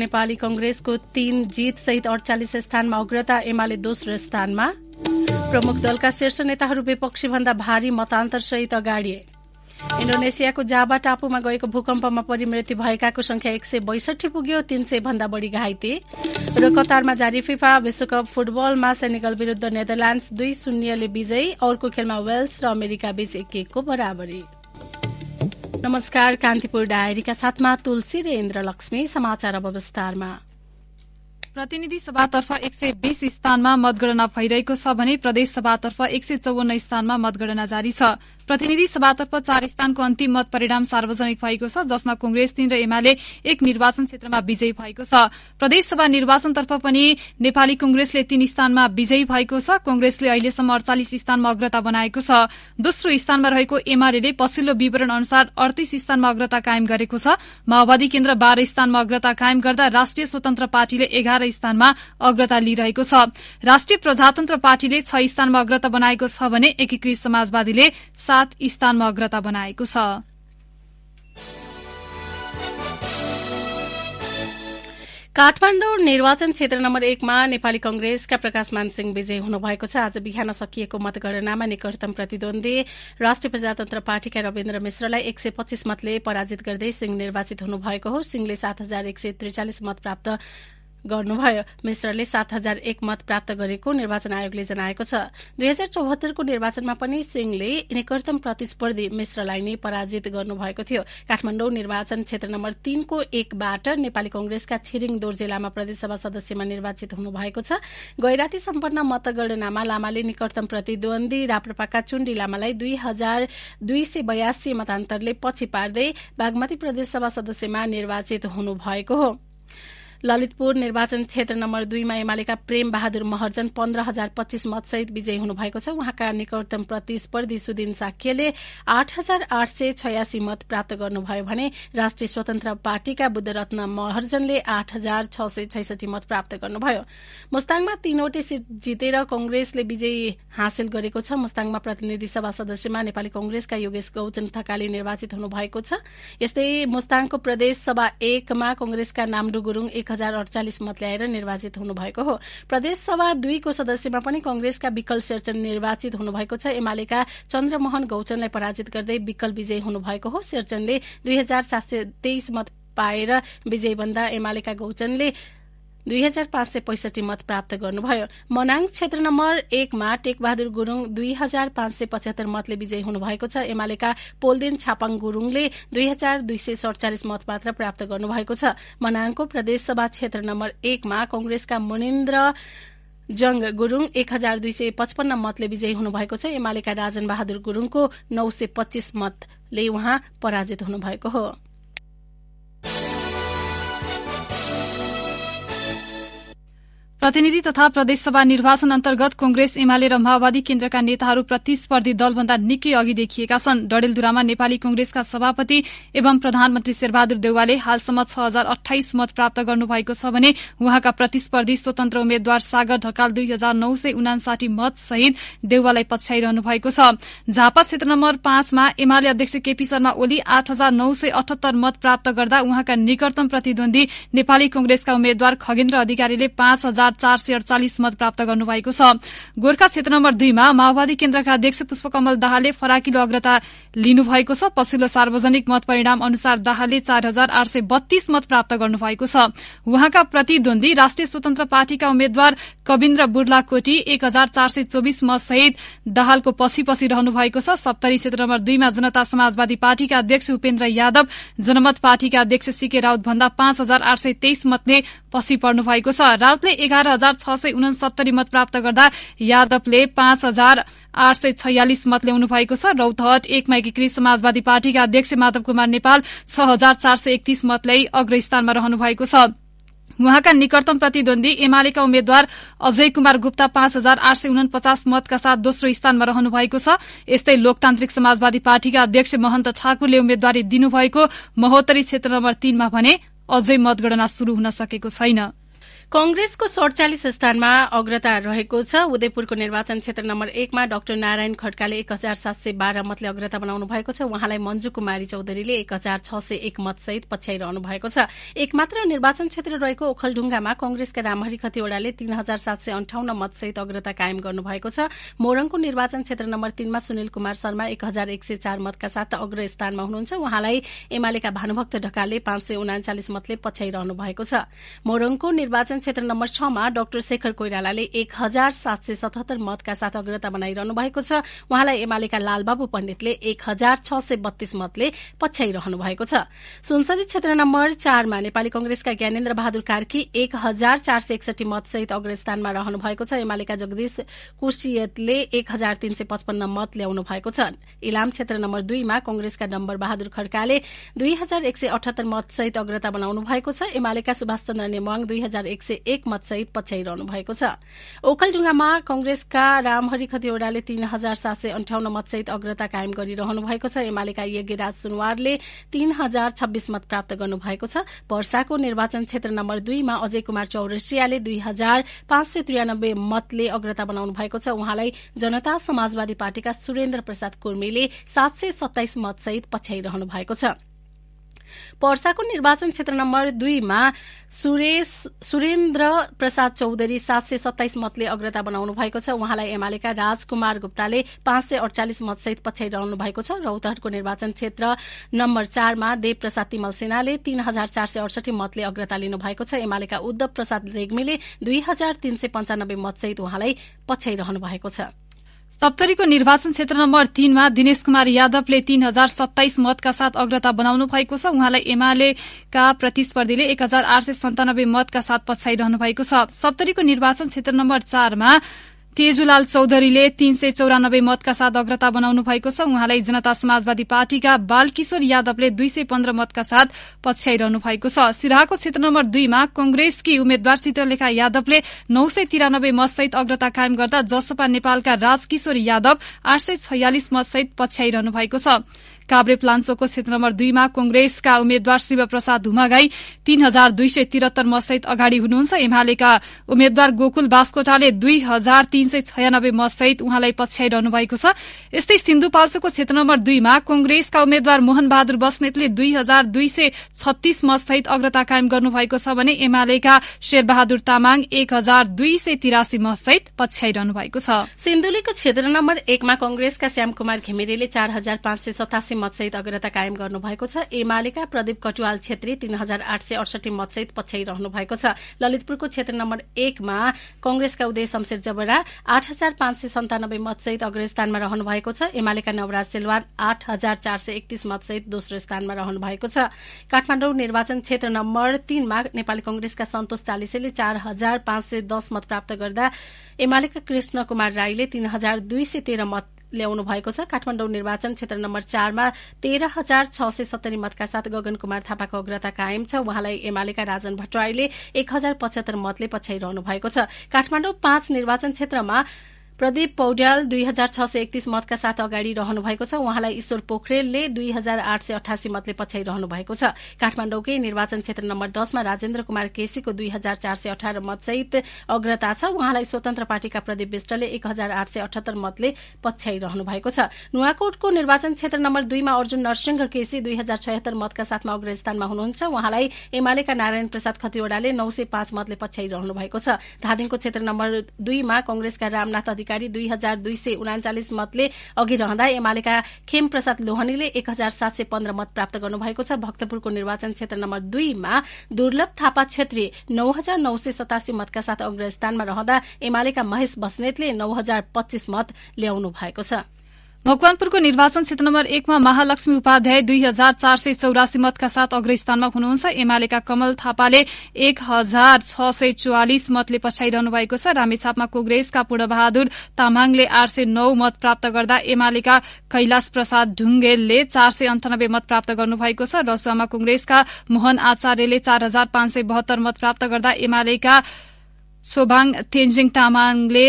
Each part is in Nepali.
नेपाली कंग्रेसको तीन जीत सहित अडचालिस स्थानमा अग्रता एमाले दोस्रो स्थानमा प्रमुख दलका शीर्ष नेताहरू विपक्षी भन्दा भारी मतान्तर सहित अगाडि इण्डोनेसियाको जाबा टापुमा गएको भूकम्पमा परिमृत्यु भएकाको संख्या एक सय बैसठी पुग्यो तीन सय भन्दा बढी घाइते र कतारमा जारी फिफा विश्वकप फुटबलमा सेनेगल विरूद्ध नेदरल्याण्ड्स दुई शून्यले विजयी अर्को खेलमा वेल्स र अमेरिका बीच एक एकको बराबरी नमस्कार कान्तिपुर डायरीका साथमा तुलसी र इन्द्र लक्ष्मी समाचार अब विस्तारमा प्रतिनिधि सभातर्फ एक सय बीस स्थानमा मतगणना भइरहेको छ भने प्रदेश सभातर्फ एक सय चौवन्न स्थानमा मतगणना जारी छ प्रतिनिधि सभातर्फ चार स्थानको अन्तिम मत परिणाम सार्वजनिक भएको छ जसमा कंग्रेस तीन र एमाले एक निर्वाचन क्षेत्रमा विजयी भएको छ प्रदेशसभा निर्वाचनतर्फ पनि नेपाली कंग्रेसले तीन स्थानमा विजयी भएको छ कंग्रेसले अहिलेसम्म अडचालिस स्थानमा अग्रता बनाएको छ दोस्रो स्थानमा रहेको एमाले पछिल्लो विवरण अनुसार अडतीस स्थानमा अग्रता कायम गरेको छ माओवादी केन्द्र बाह्र स्थानमा अग्रता कायम गर्दा राष्ट्रिय स्वतन्त्र पार्टीले एघार स्थानमा अग्रता लिइरहेको छ राष्ट्रिय प्रजातन्त्र पार्टीले छ स्थानमा अग्रता बनाएको छ भने एकीकृत समाजवादीले सात स्थानमा अग्रता बनाएको छ काठमाडौँ निर्वाचन क्षेत्र नम्बर एकमा नेपाली कंग्रेसका प्रकाश मानसिंह विजय हुनुभएको छ आज बिहान सकिएको मतगणनामा निकटतम प्रतिद्वन्दी राष्ट्रिय प्रजातन्त्र पार्टीका रविन्द्र मिश्रलाई एक सय पच्चीस मतले पराजित गर्दै सिंह निर्वाचित हुनुभएको हो सिंहले सात हजार एक सय त्रिचालिस मत प्राप्त गर्नुभयो मिश्रले सात हजार एक मत प्राप्त गरेको निर्वाचन आयोगले जनाएको छ दुई हजार चौहत्तरको निर्वाचनमा पनि सिंहले निकटतम प्रतिस्पर्धी मिश्रलाई नै पराजित गर्नुभएको थियो काठमाडौँ निर्वाचन क्षेत्र नम्बर तीनको एकबाट नेपाली कंग्रेसका छिरिङ दोर्जे लामा प्रदेशसभा सदस्यमा निर्वाचित हुनुभएको छ गैराती सम्पन्न मतगणनामा लामाले निकटतम प्रतिद्वन्दी राप्रपाका चुण्डी लामालाई दुई हजार दुई सय बयासी मतान्तरले पछि पार्दै बागमती प्रदेशसभा सदस्यमा निर्वाचित हुनुभएको हो ललितपुर निर्वाचन क्षेत्र नम्बर दुईमा एमालेका प्रेम बहादुर महर्जन पन्ध्र हजार पच्चीस मतसहित विजयी हुनुभएको छ उहाँका निकटतम प्रतिस्पर्धी सुदिन साक्यले आठ हजार आठ सय छयासी मत प्राप्त गर्नुभयो भने राष्ट्रिय स्वतन्त्र पार्टीका बुद्धरत्न महर्जनले आठ हजार छ सय छैसठी मत प्राप्त गर्नुभयो मुस्ताङमा तीनवटै सीट जितेर कंग्रेसले विजयी हासिल गरेको छ मुस्ताङमा प्रतिनिधि सभा सदस्यमा नेपाली कंग्रेसका योगेश गौचन थकाले निर्वाचित हुनुभएको छ यस्तै मुस्ताङको प्रदेश सभा एकमा कंग्रेसका नाम्डु गुरूङ एक हजार अडचालिस मत ल्याएर निर्वाचित हुनुभएको हो प्रदेशसभा दुईको सदस्यमा पनि कंग्रेसका विकल शेरचन निर्वाचित हुनुभएको छ एमालेका चन्द्रमोहन गौचनलाई पराजित गर्दै विकल विजयी हुनुभएको हो शेरचनले दुई हजार सात सय तेइस मत पाएर विजयी बन्दा एमालेका गौचनले दुई हजार पाँच सय पैसठी मत प्राप्त गर्नुभयो मनाङ क्षेत्र नम्बर एकमा टेकबहादुर गुरूङ दुई हजार पाँच सय पचहत्तर मतले विजयी हुनुभएको छ एमालेका पोलदेन छापाङ गुरूङले दुई हजार दुई सय सडचालिस मत मात्र प्राप्त गर्नुभएको छ मनाङको प्रदेशसभा क्षेत्र नम्बर एकमा कंग्रेसका मुनिन्द्र जंग गुरूङ एक हजार दुई सय पचपन्न मतले विजयी हुनुभएको छ एमालेका राजन बहादुर गुरूङको नौ सय पच्चीस मतले उहाँ पराजित हुनुभएको हो प्रतिनिधि तथा प्रदेशसभा निर्वाचन अन्तर्गत कंग्रेस एमाले र माओवादी केन्द्रका नेताहरू प्रतिस्पर्धी दलभन्दा निकै अघि देखिएका छन् डडेलधुरामा नेपाली कंग्रेसका सभापति एवं प्रधानमन्त्री शेरबहादुर देउवाले हालसम्म छ हजार अठाइस मत प्राप्त गर्नुभएको छ भने उहाँका प्रतिस्पर्धी स्वतन्त्र उम्मेद्वार सागर ढकाल दुई हजार नौ सय उनासाठी मत सहित देउवालाई पछ्याइरहनु भएको छ झापा क्षेत्र नम्बर पाँचमा एमाले अध्यक्ष केपी शर्मा ओली आठ हजार नौ सय अठहत्तर मत प्राप्त गर्दा उहाँका निकटतम प्रतिद्वन्दी नेपाली कंग्रेसका उम्मेद्वार खगेन्द्र अधिकारीले पाँच हजार हजार चार सय अडचालिस मत प्राप्त गर्नुभएको छ गोर्खा क्षेत्र नम्बर दुईमा माओवादी केन्द्रका अध्यक्ष पुष्पकमल दाहालले फराकिलो अग्रता लिनुभएको छ पछिल्लो सार्वजनिक मत परिणाम अनुसार दाहालले चार हजार आठ सय बत्तीस मत प्राप्त गर्नुभएको छ उहाँका प्रतिद्वन्दी राष्ट्रिय स्वतन्त्र पार्टीका उम्मेद्वार कविन्द्र बुर्ला कोटी एक हजार चार सय चौविस मत सहित दाहालको पछि पछि रहनु भएको छ सप्तरी क्षेत्र नम्बर दुईमा जनता समाजवादी पार्टीका अध्यक्ष उपेन्द्र यादव जनमत पार्टीका अध्यक्ष सीके राउत भन्दा पाँच हजार आठ सय तेइस मतले पछि पर्नु भएको छ राउतले एघार चार हजार छ सय उनसत्तरी मत प्राप्त गर्दा यादवले पाँच हजार आठ सय छयालिस मत ल्याउनु भएको छ रौतहट एकमा एकीकृत समाजवादी पार्टीका अध्यक्ष माधव कुमार नेपाल छ हजार चार सय एकतीस मत ल्याई अग्र स्थानमा रहनु भएको छ उहाँका निकटतम प्रतिद्वन्दी एमालेका उम्मेद्वार अजय कुमार गुप्ता पाँच हजार आठ सय उनपचास मतका साथ दोस्रो स्थानमा रहनु भएको छ यस्तै लोकतान्त्रिक समाजवादी पार्टीका अध्यक्ष महन्त ठाकुरले उम्मेद्वारी दिनुभएको महोत्तरी क्षेत्र नम्बर तीनमा भने अझै मतगणना शुरू हुन सकेको छैन कंग्रेसको सडचालिस स्थानमा अग्रता रहेको छ उदयपुरको निर्वाचन क्षेत्र नम्बर एकमा डाक्टर नारायण खड्काले एक हजार सात सय बाह्र मतले अग्रता बनाउनु भएको छ उहाँलाई मञ्जु कुमारी चौधरीले एक हजार छ सय एक मतसहित पछ्याइरहनु भएको छ एकमात्र निर्वाचन क्षेत्र रहेको ओखलढुङ्गामा कंग्रेसका रामहरि खतिवड़ाले तीन हजार सात सय अन्ठाउन्न मतसहित अग्रता कायम गर्नुभएको छ मोरङको निर्वाचन क्षेत्र नम्बर तीनमा सुनिल कुमार शर्मा एक हजार एक सय चार मतका साथ अग्र स्थानमा हुनुहुन्छ उहाँलाई एमालेका भानुभक्त ढकालले पाँच सय उनाचालिस मतले पछ्याइरहनु भएको छ मोरङको निर्वाचन क्षेत्र नम्बर छमा डाक्टर शेखर कोइरालाले एक हजार सात सय सतहत्तर मतका साथ अग्रता बनाइरहनु भएको छ उहाँलाई एमालेका लालबाबु पण्डितले एक हजार छ सय बत्तीस मतले पछ्याइरहनु भएको छ सुनसरी क्षेत्र नम्बर चारमा नेपाली कंग्रेसका ज्ञानेन्द्र बहादुर कार्की एक हजार चार सय एकसठी मतसहित अग्र रहनु भएको छ एमालेका जगदीश कोशियतले एक हजार तीन सय पचपन्न मत ल्याउनु भएको छ इलाम क्षेत्र नम्बर दुईमा कंग्रेसका डम्बर बहादुर खड्काले दुई हजार एक सय अठहत्तर मतसहित अग्रता बनाउनु भएको छ एमालेका सुभाष चन्द्र नेवाङ दुई हजार एक सय सय एक मतसहित पछ्याइरहनु भएको छ ओखलडुङ्गामा कंग्रेसका रामहरि खतिवड़ाले तीन हजार सात सय अन्ठाउन्न मतसहित अग्रता कायम गरिरहनु भएको छ एमालेका यज्ञराज सुनवारले तीन हजार छब्बीस मत प्राप्त गर्नु भएको छ वर्षाको निर्वाचन क्षेत्र नम्बर दुईमा अजय कुमार चौरसियाले दुई हजार पाँच सय त्रियानब्बे मतले अग्रता बनाउनु भएको छ उहाँलाई जनता समाजवादी पार्टीका सुरेन्द्र प्रसाद कुर्मीले सात सय सत्ताइस मतसहित पछ्याइरहनु भएको छ पर्साको निर्वाचन क्षेत्र नम्बर दुईमा सुरेन्द्र प्रसाद चौधरी सात सय सत्ताइस मतले अग्रता बनाउनु भएको छ उहाँलाई एमालेका राजकुमार गुप्ताले पाँच सय अडचालिस मतसहित पछ्याइरहनु भएको छ र उत्तरको निर्वाचन क्षेत्र नम्बर चारमा देवप्रसाद तिमल सेनाले तीन हजार चार सय अडसठी मतले अग्रता लिनु भएको छ एमालेका उद्धव प्रसाद रेग्मीले दुई हजार तीन सय पञ्चानब्बे मतसहित उहाँलाई पछ्याइरहनु भएको छ सप्तरीको निर्वाचन क्षेत्र नम्बर तीनमा दिनेश कुमार यादवले तीन हजार सत्ताइस मतका साथ अग्रता बनाउनु भएको छ उहाँलाई एमालेका प्रतिस्पर्धीले एक हजार आठ सय सन्तानब्बे मतका साथ पछ्याइरहनु भएको छ सप्तरीको निर्वाचन क्षेत्र नम्बर चारमा तेजुलाल चौधरीले तीन सय चौरानब्बे मतका साथ अग्रता बनाउनु भएको छ उहाँलाई जनता समाजवादी पार्टीका बालकिशोर यादवले दुई सय पन्ध्र मतका साथ पछ्याइरहनु भएको छ सिराहाको क्षेत्र नम्बर दुईमा कंग्रेसकी उम्मेद्वार चित्रलेखा यादवले नौ सय तिरानब्बे मतसहित अग्रता कायम गर्दा जसपा नेपालका राजकिशोर यादव आठ सय छयालिस मतसहित पछ्याइरहनु भएको छ काभ्रे प्लान्चोको क्षेत्र नम्बर दुईमा कंग्रेसका उम्मेद्वार शिवप्रसाद धुमागाई तीन हजार दुई सय तिरत्तर मतसहित अगाडि हुनुहुन्छ एमालेका उम्मेद्वार गोकुल बास्कोटाले दुई हजार तीन सय छयानब्बे मतसहित उहाँलाई पछ्याइरहनु भएको छ यस्तै सिन्धुपाल्चोको क्षेत्र नम्बर दुईमा कंग्रेसका उम्मेद्वार मोहन बहादुर बस्नेतले दुई हजार दुई सय छत्तीस मतसहित अग्रता कायम गर्नुभएको छ भने एमालेका शेरबहादुर तामाङ एक हजार दुई सय तिरासी मतसहित पछ्याइरहनु भएको छ सिन्धुलीको क्षेत्र नम्बर एकमा कंग्रेसका श्याम कुमार घिमिरेले चार हजार पाँच सय सतासी मतसहित अग्रता कायम गर्नुभएको छ एमालेका प्रदीप कटुवाल छेत्री तीन हजार आठ सय अडसठी मतसहित पछ्याइ रहनु भएको छ ललितपुरको क्षेत्र नम्बर एकमा कंग्रेसका उदय शमशेर जबरा आठ हजार पाँच सय सन्तानब्बे मतसहित अग्र स्थानमा रहनु भएको छ एमालेका नवराज सेलवार आठ हजार चार सय एकतीस मतसहित दोस्रो स्थानमा रहनु भएको छ काठमाडौँ निर्वाचन क्षेत्र नम्बर तीनमा नेपाली कंग्रेसका सन्तोष चालिसेले चार हजार पाँच सय दस मत प्राप्त गर्दा एमालेका कृष्ण कुमार राईले तीन हजार दुई सय तेह्र मत ल्याउनु भएको छ काठमाडौँ निर्वाचन क्षेत्र नम्बर चारमा तेह्र हजार छ सय सत्तरी मतका साथ गगन कुमार थापाको अग्रता कायम छ उहाँलाई एमालेका राजन भट्टराईले एक हजार पचहत्तर मतले पछ्याइरहनु भएको छ काठमाडौँ पाँच निर्वाचन क्षेत्रमा प्रदीप पौड्याल दुई हजार छ सय एकतिस मतका साथ अगाडि रहनु भएको छ उहाँलाई ईश्वर पोखरेलले दुई हजार आठ सय अठासी मतले पछ्याइरहनु भएको छ काठमाडौँकै निर्वाचन क्षेत्र नम्बर दसमा राजेन्द्र कुमार केसीको दुई हजार चार सय अठार मतसहित अग्रता छ उहाँलाई स्वतन्त्र पार्टीका प्रदीप विष्टले एक हजार आठ सय अठहत्तर मतले पछ्याइरहनु भएको छ नुवाकोटको निर्वाचन क्षेत्र नम्बर दुईमा अर्जुन नरसिंह केसी दुई हजार छयत्तर मतका साथमा अग्रस्थानमा हुनुहुन्छ उहाँलाई एमालेका नारायण प्रसाद खतिवड़ाले नौ सय पाँच मतले पछ्याइरहनु भएको छ धादिङको क्षेत्र नम्बर दुईमा कंग्रेसका रामनाथ अधिकारी अधिकारी दुई हजार दुई सय उनाचालिस मतले अघि रहँदा एमालेका खेम प्रसाद लोहनीले एक हजार सात सय पन्ध्र मत प्राप्त गर्नुभएको छ भक्तपुरको निर्वाचन क्षेत्र नम्बर दुईमा दुर्लभ थापा छेत्री नौ हजार नौ सय सतासी मतका साथ अग्रस्थानमा रहँदा एमालेका महेश बस्नेतले नौ हजार पच्चीस मत ल्याउनु भएको छ मकवानपुरको निर्वाचन क्षेत्र नम्बर एकमा महालक्ष्मी उपाध्याय दुई हजार चार सय चौरासी मतका साथ अग्रस्थानमा हुनुहुन्छ एमालेका कमल थापाले एक हजार छ सय चौवालिस मतले पछ्याइरहनु भएको छ रामेछापमा कोग्रेसका पूर्णबहादुर तामाङले आठ सय नौ मत प्राप्त गर्दा एमालेका कैलाश प्रसाद ढुङ्गेलले चार सय अन्ठानब्बे मत प्राप्त गर्नुभएको छ रसुवामा कंग्रेसका मोहन आचार्यले चार हजार पाँच सय बहत्तर मत प्राप्त गर्दा एमालेका सोभाङ तेन्जिङ तामाङले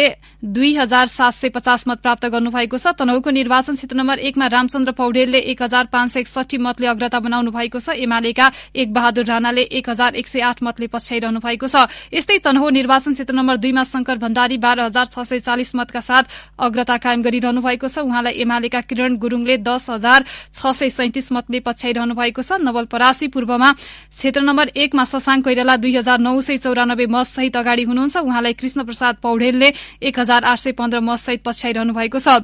दुई हजार सात सय पचास मत प्राप्त गर्नुभएको छ तनहुको निर्वाचन क्षेत्र नम्बर एकमा रामचन्द्र पौडेलले एक हजार पाँच सय एकसठी मतले अग्रता बनाउनु भएको छ एमालेका एक बहादुर राणाले एक हजार एक सय आठ मतले पछ्याइरहनु भएको छ यस्तै तनहु निर्वाचन क्षेत्र नम्बर दुईमा शंकर भण्डारी बाह्र हजार छ सय चालिस मतका साथ अग्रता कायम गरिरहनु भएको छ उहाँलाई एमालेका किरण गुरूङले दस हजार छ सय सैतिस मतले पछ्याइरहनु भएको छ नवलपरासी पूर्वमा क्षेत्र नम्बर एकमा ससाङ कोइराला दुई हजार नौ सय चौरानब्बे मतसहित अगाडि हुनु हुनुहुन्छ उहाँलाई कृष्ण प्रसाद पौडेलले एक हजार आठ सय पन्ध्र मतसहित पछ्याइरहनु भएको छ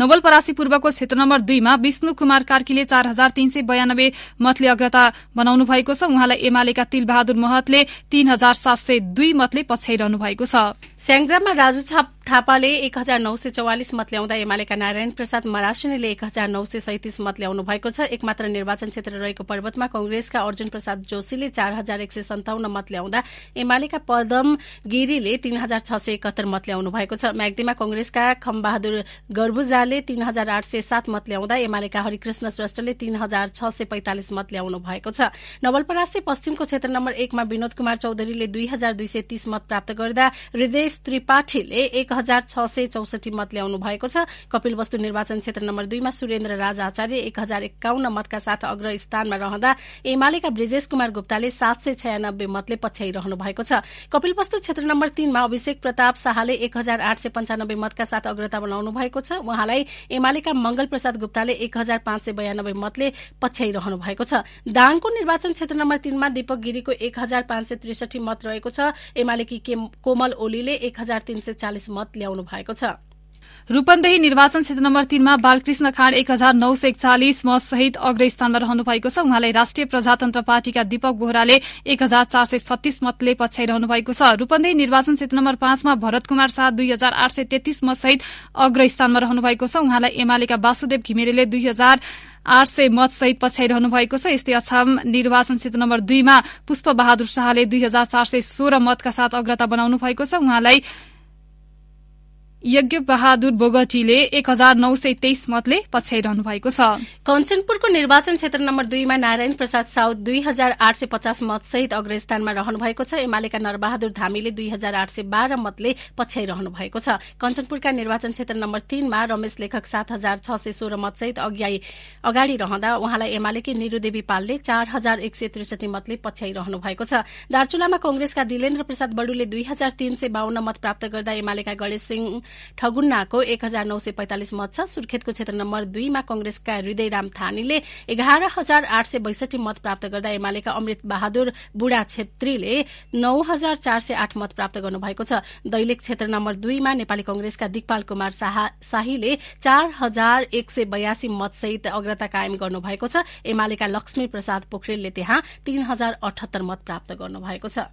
नवलपरासी पूर्वको क्षेत्र नम्बर दुईमा विष्णु कुमार कार्कीले चार हजार तीन सय बयानब्बे मतले अग्रता बनाउनु भएको छ उहाँलाई एमालेका तिलबहादुर महतले तीन हजार सात सय दुई मतले पछ्याइरहनु भएको छ स्याङजामा राजु थापाले एक हजार नौ सय चौवालिस मत ल्याउँदा एमालेका नारायण प्रसाद मरासिनीले एक हजार नौ सय सैतिस मत ल्याउनु भएको छ एकमात्र निर्वाचन क्षेत्र रहेको पर्वतमा कंग्रेसका अर्जुन प्रसाद जोशीले चार हजार एक सय सन्ताउन्न मत ल्याउँदा एमालेका पदम गिरीले तीन हजार छ सय एकहत्तर मत ल्याउनु भएको छ म्याग्दीमा कंग्रेसका खमबहादुर गर्बुजाले तीन हजार आठ सय सात मत ल्याउँदा एमालेका हरिकृष्ण श्रेष्ठले तीन हजार छ सय पैंतालिस मत ल्याउनु भएको छ नवलपरासी पश्चिमको क्षेत्र नम्बर एकमा विनोद कुमार चौधरीले दुई हजार दुई सय तीस मत प्राप्त गर्दा हृदय सुरेश त्रिपाठीले एक हजार छ सय चौसठी मत ल्याउनु भएको छ कपिलवस्तु निर्वाचन क्षेत्र नम्बर दुईमा सुरेन्द्र राज आचार्य एक हजार एकाउन्न मतका साथ अग्र स्थानमा रहँदा एमालेका ब्रिजेश कुमार गुप्ताले सात सय छयानब्बे मतले पछ्याइरहनु भएको छ कपिल वस्तु क्षेत्र नम्बर तीनमा अभिषेक प्रताप शाहले एक हजार आठ सय पञ्चानब्बे मतका साथ अग्रता बनाउनु भएको छ उहाँलाई एमालेका मंगल प्रसाद गुप्ताले एक हजार पाँच सय बयानब्बे मतले पछ्याइरहनु भएको छ दाङको निर्वाचन क्षेत्र नम्बर तीनमा दीपक गिरीको एक हजार पाँच सय त्रिसठी मत रहेको छ एमालेकी कोमल ओलीले एक हजार तीन सय चालिस मत ल्याउनु भएको छ रूपन्देही निर्वाचन क्षेत्र नम्बर तीनमा बालकृष्ण खाँड एक हजार नौ सय एकचालिस मत सहित अग्र स्थानमा रहनु भएको छ उहाँलाई राष्ट्रिय प्रजातन्त्र पार्टीका दीपक बोहराले एक हजार चार सय छत्तीस मतले पछ्याइरहनु भएको छ रूपन्देही निर्वाचन क्षेत्र नम्बर पाँचमा भरत कुमार शाह दुई हजार आठ सय तेत्तीस मतसहित अग्र स्थानमा रहनु भएको छ उहाँलाई एमालेका वासुदेव घिमिरेले दुई हजार आठ सय मतसहित पछ्याइरहनु भएको छ यस्तै अछाम निर्वाचन क्षेत्र नम्बर दुईमा पुष्प बहादुर शाहले दुई हजार चार सय सोह्र मतका साथ अग्रता बनाउनु भएको छ उहाँलाई यज्ञ बहादुर बोगटीले एक हजार नौ सय तेइस मतले पछ्याइरहनु भएको छ कञ्चनपुरको निर्वाचन क्षेत्र नम्बर दुईमा नारायण प्रसाद साउद दुई हजार आठ सय पचास मतसहित अग्रस्थानमा रहनु भएको छ एमालेका नरबहादुर धामीले दुई हजार आठ सय बाह्र मतले पछ्याइरहनु भएको छ कञ्चनपुरका निर्वाचन क्षेत्र नम्बर तीनमा रमेश लेखक सात हजार छ सय सोह्र मतसहित अगाडि रहँदा उहाँलाई एमालेकी निरुदेवी पालले चार हजार एक सय त्रिसठी मतले पछ्याइरहनु भएको छ दार्चुलामा कंग्रेसका दिलेन्द्र प्रसाद बडुले दुई हजार तीन सय बाहन्न मत प्राप्त गर्दा एमालेका गणेश सिंह ठगुन्नाको एक हजार नौ सय पैंतालिस मत छ सुर्खेतको क्षेत्र नम्बर दुईमा कंग्रेसका हृदयराम थानीले एघार हजार आठ सय बैसठी मत प्राप्त गर्दा एमालेका अमृत बहादुर बुढा छेत्रीले नौ हजार चार सय आठ मत प्राप्त गर्नुभएको छ दैलेख क्षेत्र नम्बर दुईमा नेपाली कंग्रेसका दिगपाल कुमार शाहीले चार हजार एक सय बयासी मतसहित अग्रता कायम गर्नुभएको छ एमालेका लक्ष्मी प्रसाद पोखरेलले त्यहाँ तीन हजार अठहत्तर मत प्राप्त गर्नुभएको छ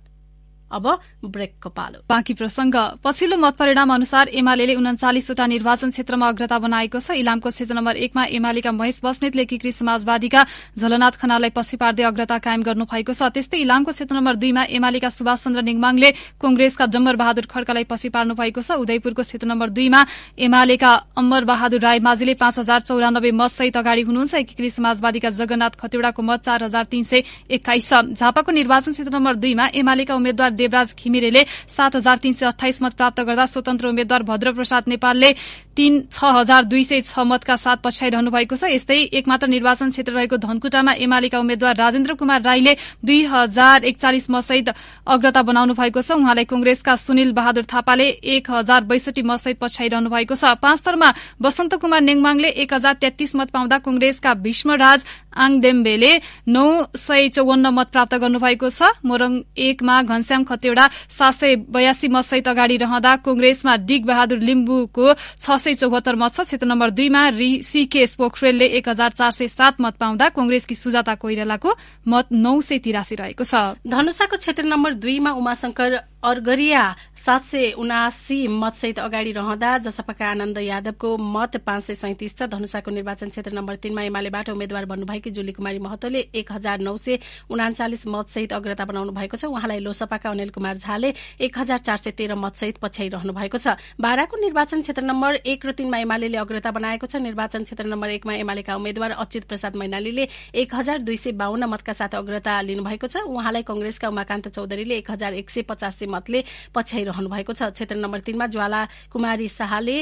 अब ब्रेकको पालो बाँकी प्रसंग पछिल्लो मतपरिणाम अनुसार एमाले उन्चालिसवटा निर्वाचन क्षेत्रमा अग्रता बनाएको छ इलामको क्षेत्र नम्बर एकमा एमालेका महेश बस्नेतले किक्री समाजवादीका झलनाथ खनाललाई पछि पार्दै अग्रता कायम गर्नु भएको छ त्यस्तै इलामको क्षेत्र नम्बर दुईमा एमालेका सुभाष चन्द्र निङमाङले कंग्रेसका जम्बर बहादुर खड्कालाई पछि पार्नु भएको छ उदयपुरको क्षेत्र नम्बर दुईमा एमालेका अम्बर बहादुर राई माझीले पाँच हजार चौरानब्बे मतसहित अगाडि हुनुहुन्छ एकीकृत समाजवादीका जगन्नाथ खतिवड़ाको मत चार हजार तीन सय एक्काइस छ झापाको निर्वाचन क्षेत्र नम्बर दुईमा एमालेका उम्मेद्वार देवराज घिमिरेले सात हजार तीन सय अठाइस मत प्राप्त गर्दा स्वतन्त्र उम्मेद्वार भद्रप्रसाद नेपालले तीन छ हजार दुई सय छ मतका साथ पछ्याइरहनु भएको छ यस्तै एकमात्र निर्वाचन क्षेत्र रहेको धनकुटामा एमालेका उम्मेद्वार राजेन्द्र कुमार राईले दुई हजार एकचालिस मतसहित अग्रता बनाउनु भएको छ उहाँलाई कंग्रेसका सुनिल बहादुर थापाले एक हजार बैसठी मतसहित पछ्याइरहनु भएको छ पाँच थरमा वसन्त कुमार नेङमाङले एक हजार तेत्तीस मत पाउँदा कंग्रेसका भीष्मराज आङदेम्बेले नौ सय चौवन्न मत प्राप्त गर्नुभएको छ मोरङ एकमा घनश्याम खतेडा सात सय बयासी मत सहित अगाडि रहँदा कंग्रेसमा डिग बहादुर लिम्बुको छ सय चौहत्तर मत छ क्षेत्र नम्बर दुईमा सीकेएस पोखरेलले एक हजार चार सय सात मत पाउँदा कंग्रेसकी सुजाता कोइरालाको मत नौ सय तिरासी रहेको छ धनुषाको क्षेत्र नम्बर दुईमा उमाशंकर अर्गरिया सात सय उनासी मतसहित अगाडि रहँदा जसपाका आनन्द यादवको मत पाँच सय सैतिस छ धनुषाको निर्वाचन क्षेत्र नम्बर तीनमा एमालेबाट उम्मेद्वार भन्नुभएकी जुली कुमारी महतोले एक हजार नौ सय उनाचालिस मतसहित अग्रता बनाउनु भएको छ उहाँलाई लोसपाका अनिल कुमार झाले एक हजार चार सय तेह्र मतसहित पछ्याइरहनु भएको छ बाराको निर्वाचन क्षेत्र नम्बर एक र तीनमा एमाले अग्रता बनाएको छ निर्वाचन क्षेत्र नम्बर एकमा एमालेका उम्मेद्वार अच्युत प्रसाद मैनालीले एक हजार दुई सय बाहन्न मतका साथ अग्रता लिनुभएको छ उहाँलाई कंग्रेसका उमाकान्त चौधरीले एक हजार एक सय पचासी मतले पछ्याइरहनु भएको छ क्षेत्र नम्बर तीनमा ज्वाला कुमारी शाहले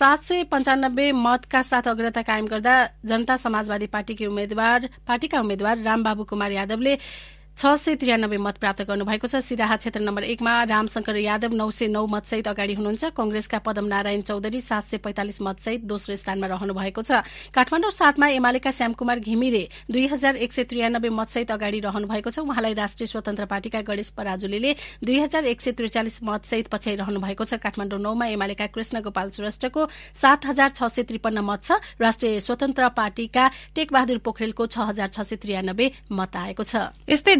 सात सय पञ्चानब्बे मतका साथ अग्रता कायम गर्दा जनता समाजवादी पार्टीकी उम्मेद्वार पार्टीका उम्मेद्वार रामबाबु कुमार यादवले छ सय त्रियानब्बे मत प्राप्त गर्नुभएको छ सिराहा क्षेत्र नम्बर एकमा रामशंकर यादव नौ सय नौ मतसहित अगाडि हुनुहुन्छ कंग्रेसका पदम नारायण चौधरी सात सय पैंतालिस मतसहित दोस्रो स्थानमा रहनु भएको छ काठमाडौँ सातमा एमालेका श्यामकुमार घिमिरे दुई हजार एक सय त्रियानब्बे मतसहित अगाडि रहनु भएको छ उहाँलाई राष्ट्रिय स्वतन्त्र पार्टीका गणेश पराजुलीले दुई हजार एक सय त्रिचालिस मतसहित पछ्याइ रहनु भएको छ काठमाडौँ नौमा एमालेका कृष्ण गोपाल श्रेष्ठको सात हजार छ सय त्रिपन्न मत छ राष्ट्रिय स्वतन्त्र पार्टीका टेकबहादुर पोखरेलको छ हजार छ सय त्रियानब्बे मत आएको छ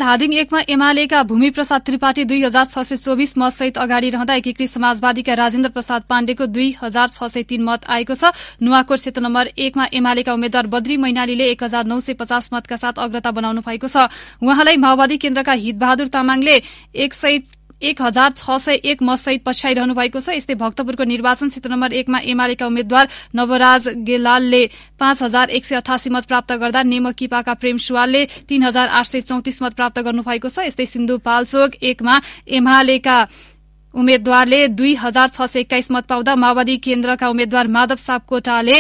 धादिङ एकमा एमालेका भूमिप्रसाद त्रिपाठी दुई हजार छ सय चौबिस मतसहित अगाडि रहँदा एकीकृत समाजवादीका राजेन्द्र प्रसाद पाण्डेको दुई हजार छ सय तीन मत आएको छ नुवाकोट क्षेत्र नम्बर एकमा एमालेका उम्मेद्वार बद्री मैनालीले एक हजार नौ सय पचास मतका साथ अग्रता बनाउनु भएको छ उहाँलाई माओवादी केन्द्रका हितबहादुर तामाङले एक सय एक हजार छ सय एक मतसहित पछ्याइरहनु भएको छ यस्तै भक्तपुरको निर्वाचन क्षेत्र नम्बर एकमा एमालेका उम्मेद्वार नवराज गेलालले पाँच हजार एक सय अठासी मत प्राप्त गर्दा नेमकिपाका प्रेम सुवालले तीन हजार आठ सय चौतिस मत प्राप्त गर्नुभएको छ यस्तै सिन्धुपाल्चोक एकमा एमालेका उम्मेद्वारले दुई हजार छ सय एक्काइस मत पाउँदा माओवादी केन्द्रका उम्मेद्वार माधव कोटाले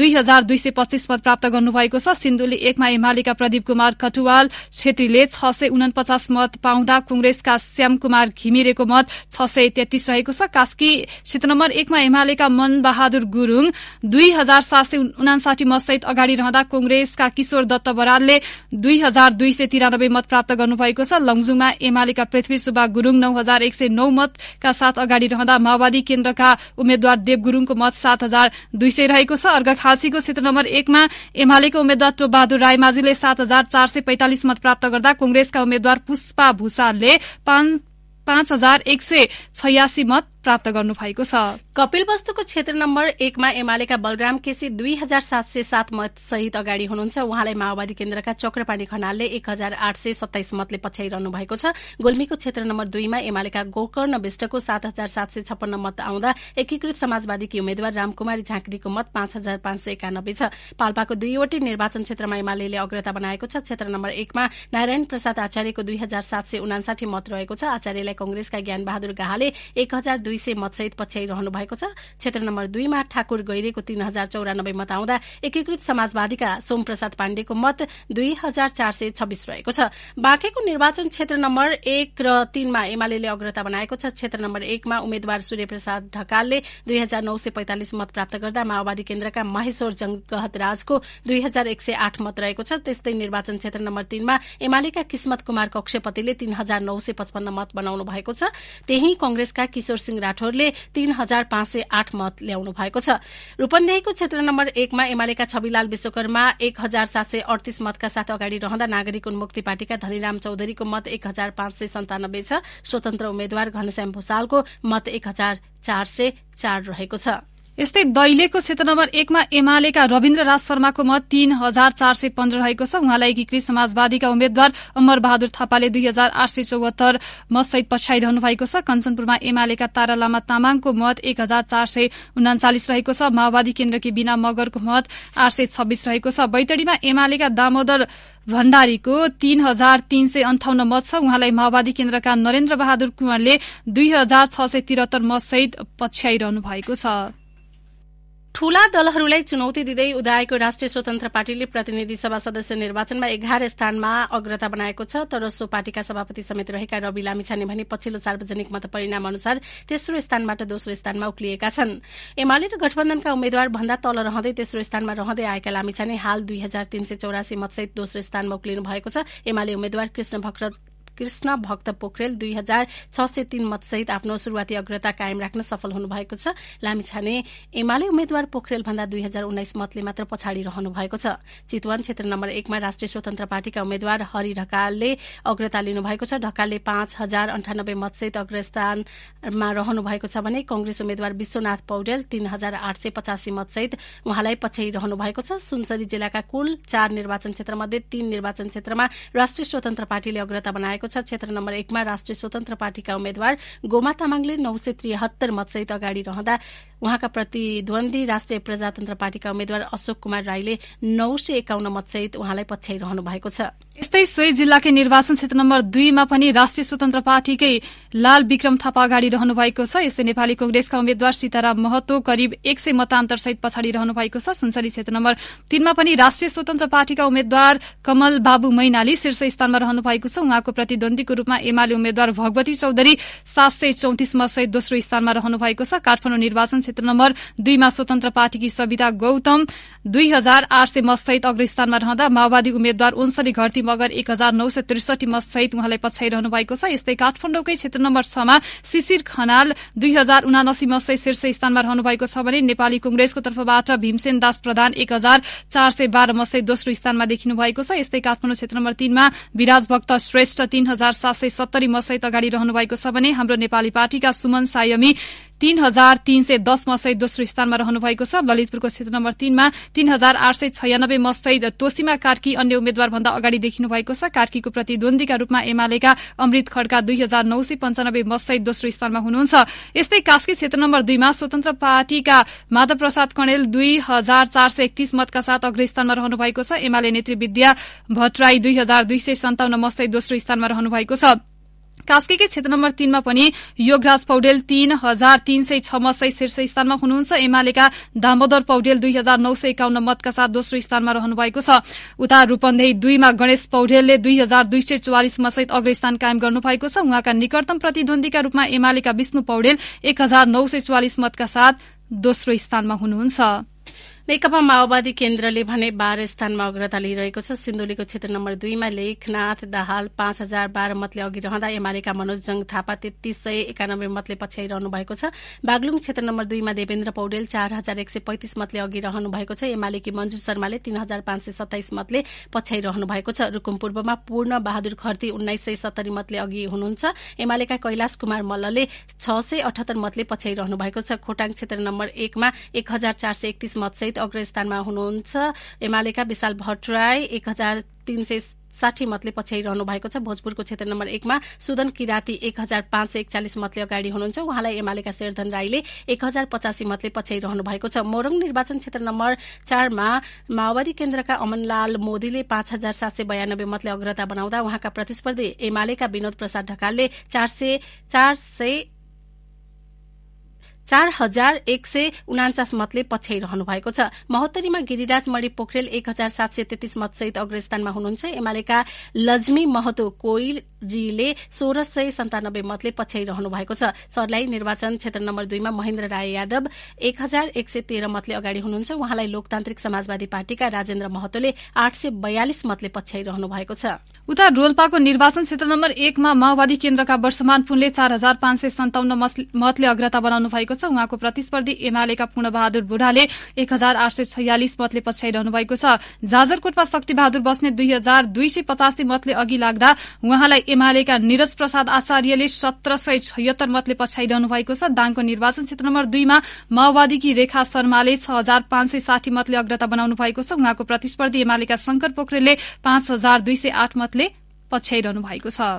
दुई हजार दुई सय पच्चीस मत प्राप्त गर्नुभएको छ सिन्धुली एकमा एमालेका प्रदीप कुमार कटुवाल छेत्रीले छ सय उनापचास मत पाउँदा कंग्रेसका श्याम कुमार घिमिरेको मत छ सय तेत्तीस रहेको छ कास्की क्षेत्र नम्बर एकमा एमालेका मन बहादुर गुरूङ दुई हजार सात सय उनासाठी मतसहित अगाडि रहँदा कंग्रेसका किशोर दत्त बरालले दुई हजार दुई सय तिरानब्बे मत प्राप्त गर्नुभएको छ लङजुङमा एमालेका पृथ्वी सुब्बा गुरूङ नौ हजार एक सय नौ मत का साथ अगाडि रहँदा माओवादी केन्द्रका उम्मेद्वार देव गुरूङको मत सात हजार दुई सय रहेको छ अर्घखाल्सीको क्षेत्र नम्बर एकमा एमालेको उम्मेद्वार टोपबहादुर रायमाझीले सात हजार चार सय पैंतालिस मत प्राप्त गर्दा कंग्रेसका उम्मेद्वार पुष्पा भूषालले पाँच हजार एक सय छयासी मत प्राप्त गर्नु भएको छ कपिल वस्तुको क्षेत्र नम्बर एकमा एमालेका बलराम केसी दुई हजार सात सय सात मत सहित अगाडि हुनुहुन्छ उहाँलाई माओवादी केन्द्रका चक्रपाणी खनालले एक हजार आठ सय सत्ताइस मतले पछ्याइरहनु भएको छ गोल्मीको क्षेत्र नम्बर दुईमा एमालेका गोकर्ण विष्टको सात हजार सात सय छप्पन्न मत आउँदा एकीकृत समाजवादीकी उम्मेद्वार रामकुमारी झाँक्रीको मत पाँच हजार पाँच सय एकानब्बे छ पाल्पाको दुईवटै निर्वाचन क्षेत्रमा एमाले अग्रता बनाएको छ क्षेत्र नम्बर एकमा नारायण प्रसाद आचार्यको दुई हजार सात सय उनासाठी मत रहेको छ आचार्यलाई कंग्रेसका बहादुर गाहले एक हजार दुई सय मतसहित पछ्याइरहनु भएको छ क्षेत्र नम्बर दुईमा ठाकुर गैरेको तीन हजार चौरानब्बे मत आउँदा एकीकृत समाजवादीका सोमप्रसाद पाण्डेको मत दुई हजार चार सय छब्बीस रहेको छ बाँकेको निर्वाचन क्षेत्र नम्बर एक र तीनमा एमाले अग्रता बनाएको छ क्षेत्र नम्बर एकमा उम्मेद्वार सूर्यप्रसाद ढकालले दुई हजार नौ सय पैंतालिस मत प्राप्त गर्दा माओवादी केन्द्रका महेश्वर जंगहत राजको दुई हजार एक सय आठ मत रहेको छ त्यस्तै निर्वाचन क्षेत्र नम्बर तीनमा एमालेका किस्मत कुमार कक्षपतिले तीन हजार नौ सय पचपन्न मत बनाउनु भएको छ त्यही कंग्रेसका किशोर सिंह राठौरले तीन हजार पाँच सय आठ मत ल्याउनु भएको छ रूपन्देहीको क्षेत्र नम्बर एकमा एमालेका छविलाल विश्वकर्मा एक हजार सात सय अडतीस मतका साथ अगाडि रहँदा नागरिक उन्मुक्ति पार्टीका धनीराम चौधरीको मत एक हजार पाँच सय सन्तानब्बे छ स्वतन्त्र उम्मेद्वार घनश्याम भूषालको मत एक हजार चार सय चार रहेको छ यस्तै दैलेको क्षेत्र नम्बर एकमा एमालेका रविन्द्र राज शर्माको मत तीन हजार चार सय पन्ध्र रहेको छ उहाँलाई एकीकृत समाजवादीका उम्मेद्वार अमर बहादुर थापाले दुई हजार आठ सय चौहत्तर मतसहित पछ्याइरहनु भएको छ कञ्चनपुरमा एमालेका तारा लामा तामाङको मत एक हजार चार सय उनाचालिस रहेको छ माओवादी केन्द्रकी बिना मगरको मत आठ सय छब्बीस रहेको छ बैतडीमा एमालेका दामोदर भण्डारीको तीन हजार तीन सय अन्ठाउन्न मत छ उहाँलाई माओवादी केन्द्रका नरेन्द्र बहादुर कुवरले दुई हजार छ सय त्रिहत्तर मतसहित पछ्याइरहनु भएको छ ठूला दलहरूलाई चुनौती दिँदै उदाएको राष्ट्रिय स्वतन्त्र पार्टीले प्रतिनिधि सभा सदस्य निर्वाचनमा एघार स्थानमा अग्रता बनाएको छ तर सो पार्टीका सभापति समेत रहेका रवि लामिछाने भने पछिल्लो सार्वजनिक मत परिणाम अनुसार तेस्रो स्थानबाट दोस्रो स्थानमा उक्लिएका छन् एमाले र गठबन्धनका उम्मेद्वार भन्दा तल रहँदै तेस्रो स्थानमा रहँदै आएका लामिछाने हाल दुई हजार तीन सय चौरासी मतसहित दोस्रो स्थानमा उक्लिनु भएको छ एमाले उम्मेद्वार कृष्ण भक्त कृष्ण भक्त पोखरेल दुई हजार छ सय तीन मतसहित आफ्नो शुरूआती अग्रता कायम राख्न सफल हुनुभएको छ लामिछाने एमाले उम्मेद्वार पोखरेल भन्दा दुई हजार उन्नाइस मतले मात्र पछाडि रहनु भएको छ चितवन क्षेत्र नम्बर एकमा राष्ट्रिय स्वतन्त्र पार्टीका उम्मेद्वार हरि ढकालले अग्रता लिनुभएको छ ढकालले पाँच हजार अन्ठानब्बे मतसहित अग्रस्थानमा रहनु भएको छ भने कंग्रेस उम्मेद्वार विश्वनाथ पौडेल तीन हजार आठ सय पचासी मतसहित उहाँलाई पछ्याइ रहनु भएको छ सुनसरी जिल्लाका कुल चार निर्वाचन क्षेत्रमध्ये तीन निर्वाचन क्षेत्रमा राष्ट्रिय स्वतन्त्र पार्टीले अग्रता बनाएको भएको छ क्षेत्र नम्बर एकमा राष्ट्रिय स्वतन्त्र पार्टीका उम्मेद्वार गोमा तामाङले नौ सय त्रिहत्तर मतसहित अगाडि रहँदा उहाँका प्रतिद्वन्दी राष्ट्रिय प्रजातन्त्र पार्टीका उम्मेद्वार अशोक कुमार राईले नौ सय एकाउन्न मतसहित उहाँलाई पछ्याइरहनु भएको छ यस्तै सोही जिल्लाकै निर्वाचन क्षेत्र नम्बर दुईमा पनि राष्ट्रिय स्वतन्त्र पार्टीकै लाल विक्रम थापा अगाडि रहनु भएको छ यस्तै नेपाली कंग्रेसका उम्मेद्वार सीताराम महतो करिब एक सय मतान्तरसहित पछाडि रहनु भएको छ सुनसरी क्षेत्र नम्बर तीनमा पनि राष्ट्रिय स्वतन्त्र पार्टीका उम्मेद्वार कमल बाबु मैनाली शीर्ष स्थानमा रहनु भएको छ उहाँको प्रतिद्वन्दीको रूपमा एमाले उम्मेद्वार भगवती चौधरी सात सय चौतिस मतसहित दोस्रो स्थानमा रहनु भएको छ काठमाडौँ निर्वाचन क्षेत्र नम्बर दुईमा स्वतन्त्र पार्टीकी सविता गौतम दुई हजार आठ सय मतसहित अग्र स्थानमा रहँदा माओवादी उम्मेद्वार उन्सरी घरती मगर एक हजार नौ सय त्रिसठी मतसहित उहाँलाई पछ्याइरहनु भएको छ यस्तै काठमाडौँकै क्षेत्र नम्बर छमा शिशिर खनाल दुई हजार उनासी मतसहित शीर्ष स्थानमा रहनु भएको छ भने नेपाली कंग्रेसको तर्फबाट भीमसेन दास प्रधान एक हजार चार सय बाह्र मतसहित दोस्रो स्थानमा देखिनु भएको छ यस्तै काठमाडौँ क्षेत्र नम्बर तीनमा विराज भक्त श्रेष्ठ तीन हजार सात सय सत्तरी मतसहित अगाडि रहनु भएको छ भने हाम्रो नेपाली पार्टीका सुमन सायमी तीन हजार तीन सय दस मसै दोस्रो स्थानमा रहनु भएको छ ललितपुरको क्षेत्र नम्बर तीनमा तीन हजार आठ सय छयानब्बे मसहित तोसीमा कार्की अन्य उम्मेद्वार भन्दा अगाडि देखिनु भएको छ कार्कीको प्रतिद्वन्दीका रूपमा एमालेका अमृत खड्का दुई हजार नौ सय पञ्चानब्बे मसहित दोस्रो स्थानमा हुनुहुन्छ यस्तै कास्की क्षेत्र नम्बर दुईमा स्वतन्त्र पार्टीका माधव प्रसाद कणेल दुई हजार चार सय एकतीस मतका साथ अग्र स्थानमा रहनु भएको छ एमाले नेत्री विद्या भट्टराई दुई हजार दुई सय सन्ताउन्न मसहित दोस्रो स्थानमा रहनु भएको छ कास्कीकै क्षेत्र नम्बर तीनमा पनि योगराज पौडेल तीन हजार तीन सय छमा सय शीर्ष स्थानमा हुनुहुन्छ एमालेका दामोदर पौडेल दुई हजार नौ सय एकाउन्न मतका साथ दोस्रो स्थानमा रहनु भएको छ उता रूपन्देही दुईमा गणेश पौडेलले दुई हजार दुई सय चौवालिस मसहित अग्रस्थान कायम गर्नु भएको छ उहाँका निकटतम प्रतिद्वन्दीका रूपमा एमालेका विष्णु पौडेल एक हजार नौ सय चौवालिस मतका साथ दोस्रो स्थानमा हुनुहुन्छ नेकपा माओवादी केन्द्रले भने बाह्र स्थानमा अग्रता लिइरहेको छ सिन्धुलीको क्षेत्र नम्बर दुईमा लेखनाथ दाहाल पाँच हजार बाह्र मतले अघि रहँदा एमालेका मनोज जङ थापा तेत्तीस सय एकानब्बे मतले पछ्याइरहनु भएको छ बागलुङ क्षेत्र नम्बर दुईमा देवेन्द्र पौडेल चार हजार एक सय पैंतिस मतले अघि रहनु भएको छ एमालेकी मञ्जु शर्माले तीन हजार पाँच सय सत्ताइस मतले पछ्याइरहनु भएको छ रूकुम पूर्वमा पूर्ण बहादुर खर्ती उन्नाइस सय सत्तरी मतले अघि हुनुहुन्छ एमालेका कैलाश कुमार मल्लले छ सय अठहत्तर मतले पछ्याइरहनु भएको छ खोटाङ क्षेत्र नम्बर एकमा एक हजार चार सय एकतीस मतसहित सहित स्थानमा हुनुहुन्छ एमालेका विशाल भट्टराई एक हजार तीन सय साठी मतले पछ्याइरहनु भएको छ भोजपुरको क्षेत्र नम्बर एकमा सुदन किराती एक हजार पाँच सय एकचालिस मतले अगाडि हुनुहुन्छ उहाँलाई एमालेका शेरधन राईले एक हजार पचासी मतले पछ्याइरहनु भएको छ मोरङ निर्वाचन क्षेत्र नम्बर चारमा माओवादी केन्द्रका अमनलाल मोदीले पाँच हजार सात सय बयानब्बे मतले अग्रता बनाउँदा उहाँका प्रतिस्पर्धी एमालेका विनोद प्रसाद ढकालले चार सय चार सय चार हजार एक सय उनास मतले पछ्याइरहनु भएको छ महोत्तरीमा गिरिराज मणि पोखरेल एक हजार सात सय तेत्तीस मतसहित अग्रस्थानमा हुनुहुन्छ एमालेका लजमी महतो कोइरीले सोह्र सय सन्तानब्बे मतले पछ्याइरहनु भएको छ सर्लाई निर्वाचन क्षेत्र नम्बर दुईमा महेन्द्र राय यादव एक हजार एक सय तेह्र मतले अगाडि हुनुहुन्छ उहाँलाई लोकतान्त्रिक समाजवादी पार्टीका राजेन्द्र महतोले आठ सय बयालिस मतले पछ्याइरहनु भएको छ उता रोल्पाको निर्वाचन क्षेत्र नम्बर एकमा माओवादी केन्द्रका वर्षमान पुनले चार हजार पाँच सय सन्ताउन्न मतले अग्रता बनाउनु भएको छ उहाँको प्रतिस्पर्धी एमालेका पूर्णबहादुर बुढाले एक हजार आठ सय छयालिस मतले पछ्याइरहनु भएको छ जाजरकोटमा शक्तिबहादुर बस्ने दुई हजार दुई सय पचासी मतले अघि लाग्दा उहाँलाई एमालेका निरज प्रसाद आचार्यले सत्र सय छयत्तर मतले पछ्याइरहनु भएको छ दाङको निर्वाचन क्षेत्र नम्बर दुईमा माओवादीकी रेखा शर्माले छ हजार पाँच सय साठी मतले अग्रता बनाउनु भएको छ उहाँको प्रतिस्पर्धी एमालेका शंकर पोखरेलले पाँच हजार दुई सय आठ मतले पछ्याइरहनु भएको छ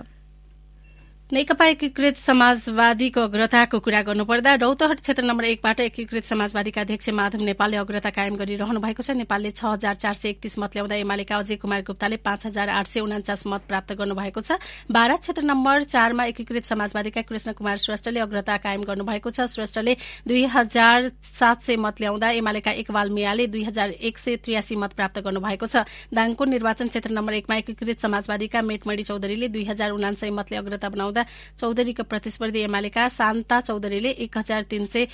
नेकपा एकीकृत समाजवादीको अग्रताको कुरा गर्नुपर्दा रौतहट क्षेत्र नम्बर एकबाट एकीकृत समाजवादीका अध्यक्ष माधव नेपालले अग्रता कायम गरिरहनु भएको छ नेपालले छ हजार चार सय एकतिस मत ल्याउँदा एमालेका अजय कुमार गुप्ताले पाँच हजार आठ सय उनाचास मत प्राप्त गर्नुभएको छ बारा क्षेत्र नम्बर चारमा एकीकृत समाजवादीका कृष्ण कुमार श्रेष्ठले अग्रता कायम गर्नुभएको छ श्रेष्ठले दुई हजार सात सय मत ल्याउँदा एमालेका एकवाल मियाले दुई हजार एक सय त्रियासी मत प्राप्त गर्नुभएको छ दाङको निर्वाचन क्षेत्र नम्बर एकमा एकीकृत समाजवादीका मेटमणी चौधरीले दुई हजार उनासय मतले अग्रता बनाउँदा गर्दा चौधरीका प्रतिस्पर्धी एमालेका शान्ता चौधरीले एक हजार तीन सय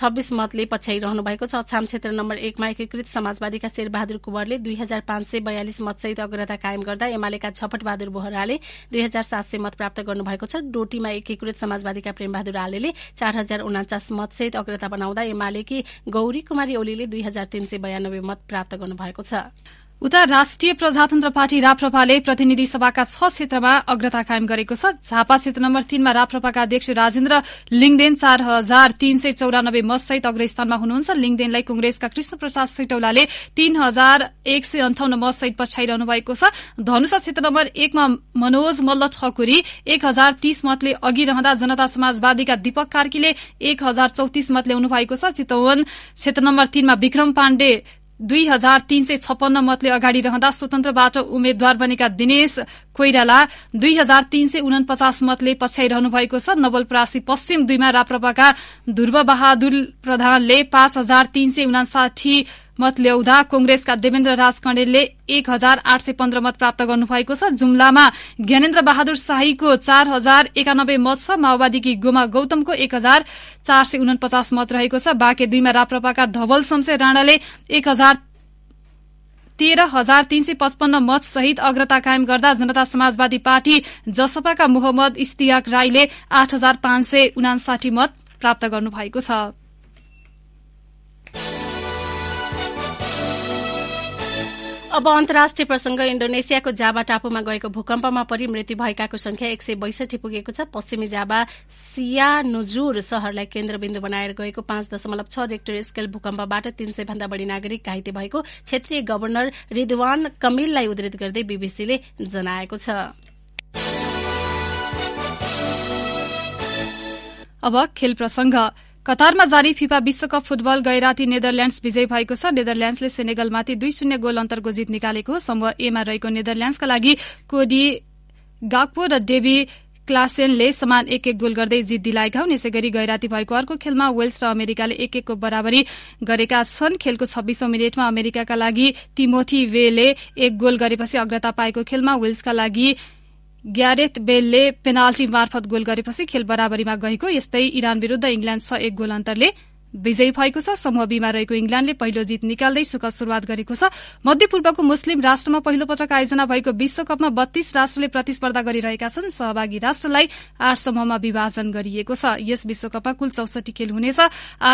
छब्बीस मतले पछ्याइरहनु भएको छ छाम क्षेत्र नम्बर एकमा एकीकृत समाजवादीका शेरबहादुर कुँवरले दुई हजार पाँच सय बयालिस मतसहित अग्रता कायम गर्दा एमालेका झपटबहादुर बोहराले दुई हजार सात सय मत प्राप्त गर्नुभएको छ डोटीमा एकीकृत समाजवादीका प्रेमबहादुर आलेले चार हजार उनाचास मतसहित अग्रता बनाउँदा एमालेकी गौरी कुमारी ओलीले दुई हजार तीन सय बयानब्बे मत प्राप्त गर्नुभएको छ उता राष्ट्रिय प्रजातन्त्र पार्टी राप्रपाले प्रतिनिधि सभाका छ क्षेत्रमा अग्रता कायम गरेको छ झापा क्षेत्र नम्बर तीनमा राप्रपाका अध्यक्ष राजेन्द्र लिङदेन चार हजार तीन सय चौरानब्बे मतसहित अग्र स्थानमा हुनुहुन्छ लिङदेनलाई कंग्रेसका कृष्ण प्रसाद सिटौलाले तीन हजार एक सय अन्ठाउन्न मतसहित पछ्याइरहनु भएको छ धनुषा क्षेत्र नम्बर एकमा मनोज मल्ल ठकुरी एक हजार तीस मतले अघि रहँदा जनता समाजवादीका दीपक कार्कीले एक हजार चौतिस मत ल्याउनु भएको छ चितवन क्षेत्र नम्बर तीनमा विक्रम पाण्डे दुई हजार तीन सय छप्पन्न मतले अगाडि रहँदा स्वतन्त्रबाट उम्मेद्वार बनेका दिनेश कोइराला दुई हजार तीन सय उनपचास मतले पछ्याइरहनु भएको छ नवलपरासी पश्चिम दुईमा राप्रपाका ध्रुव बहादुर प्रधानले पाँच हजार तीन सय उनासाठी मत ल्याउँदा कंग्रेसका देवेन्द्र राज कणेलले एक हजार आठ सय पन्ध्र मत प्राप्त गर्नुभएको छ जुम्लामा ज्ञानेन्द्र बहादुर शाहीको चार हजार एकानब्बे मत छ माओवादीकी गोमा गौतमको एक हजार चार सय उनपचास मत रहेको छ बाँके दुईमा राप्रपाका धवल शमशेर राणाले एक हजार तेह्र हजार तीन सय पचपन्न मत सहित अग्रता कायम गर्दा जनता समाजवादी पार्टी जसपाका मोहम्मद इस्तियाक राईले आठ हजार पाँच सय उनासाठी मत प्राप्त गर्नुभएको छ अब अन्तर्राष्ट्रिय प्रसंग इण्डोनेसियाको जाबा टापुमा गएको भूकम्पमा परि मृत्यु भएकाको संख्या एक सय बैसठी पुगेको छ पश्चिमी जाबा सियानुजुर शहरलाई केन्द्रबिन्दु बनाएर गएको पाँच दशमलव छ रेक्टर स्केल भूकम्पबाट तीन सय भन्दा बढ़ी नागरिक घाइते भएको क्षेत्रीय गवर्नर रिदवान कमिललाई उद्धित गर्दै बीबीसीले जनाएको छ अब खेल प्रसंग कतारमा जारी फिफा विश्वकप फुटबल गैराती नेदरल्याण्ड्स विजय भएको छ नेदरल्याण्ड्सले सेनेगलमाथि दुई शून्य गोल अन्तरको जित निकालेको समूह एमा रहेको नेदरल्याण्डसका लागि कोडी गाक्पो र डेबी क्लासेनले समान एक एक गोल गर्दै जित दिलाएका हुन् यसै गरी गैराती भएको अर्को खेलमा वेल्स र अमेरिकाले एक एकको बराबरी गरेका छन् खेलको छब्बीसौं मिनटमा अमेरिकाका लागि तिमोथी वेले एक गोल गरेपछि अग्रता पाएको खेलमा वेल्सका लागि ग्यारेथ बेलले पेनाल्टी मार्फत गोल गरेपछि खेल बराबरीमा गएको यस्तै इरान विरूद्ध इङ्ल्याण्ड छ एक गोल अन्तरले विजयी भएको छ समूह बीमा रहेको इङ्ल्याण्डले पहिलो जित निकाल्दै सुख शुरूआत गरेको छ मध्यपूर्वको मुस्लिम राष्ट्रमा पहिलो पटक आयोजना भएको विश्वकपमा बत्तीस राष्ट्रले प्रतिस्पर्धा गरिरहेका छन् सहभागी राष्ट्रलाई आठ समूहमा विभाजन गरिएको छ यस विश्वकपमा कुल चौसठी खेल हुनेछ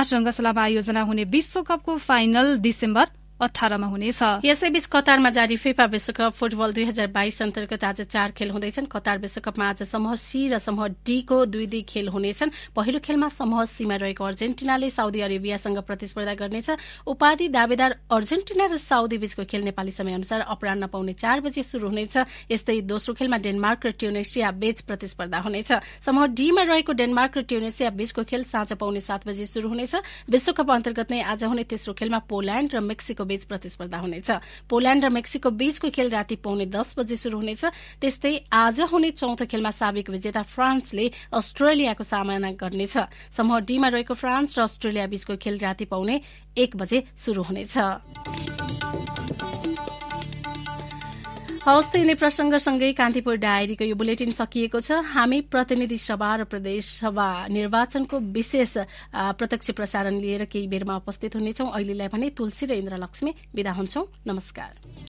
आठ रंगशालामा आयोजना हुने विश्वकपको फाइनल डिसेम्बर अठारमा हुनेछ यसैबीच कतारमा जारी फिफा विश्वकप फुटबल दुई हजार बाइस अन्तर्गत आज चार खेल हुँदैछन् कतार विश्वकपमा आज समूह सी र समूह डीको दुई दुई खेल हुनेछन् पहिलो खेलमा समूह सीमा रहेको अर्जेन्टिनाले साउदी अरेबियासँग प्रतिस्पर्धा गर्नेछ उपाधि दावेदार अर्जेन्टिना र साउदी बीचको खेल नेपाली समय अनुसार अपरान्न पाउने चार बजे शुरू हुनेछ यस्तै दोस्रो खेलमा डेनमार्क र ट्युनेसिया बीच प्रतिस्पर्धा हुनेछ समूह डीमा रहेको डेनमार्क र ट्युनेसिया बीचको खेल साँझ पाउने सात बजे शुरू हुनेछ विश्वकप अन्तर्गत नै आज हुने तेस्रो खेलमा पोल्याण्ड र मेक्सिको बीच प्रतिस्पर्धा हुनेछ पोल्याण्ड र मेक्सिको बीचको खेल राति पाउने दस बजे शुरू हुनेछ त्यस्तै आज हुने चौथो खेलमा साविक विजेता फ्रान्सले अस्ट्रेलियाको सामना गर्नेछ समूह डीमा रहेको फ्रान्स र अस्ट्रेलिया बीचको खेल राति पाउने एक बजे शुरू हुनेछ हवस् त यिनै प्रसंगसँगै कान्तिपुर डायरीको यो बुलेटिन सकिएको छ हामी प्रतिनिधि सभा र प्रदेश सभा निर्वाचनको विशेष प्रत्यक्ष प्रसारण लिएर केही बेरमा उपस्थित हुनेछौं अहिलेलाई भने तुलसी र इन्द्रलक्ष्मी विदा हुन्छौं नमस्कार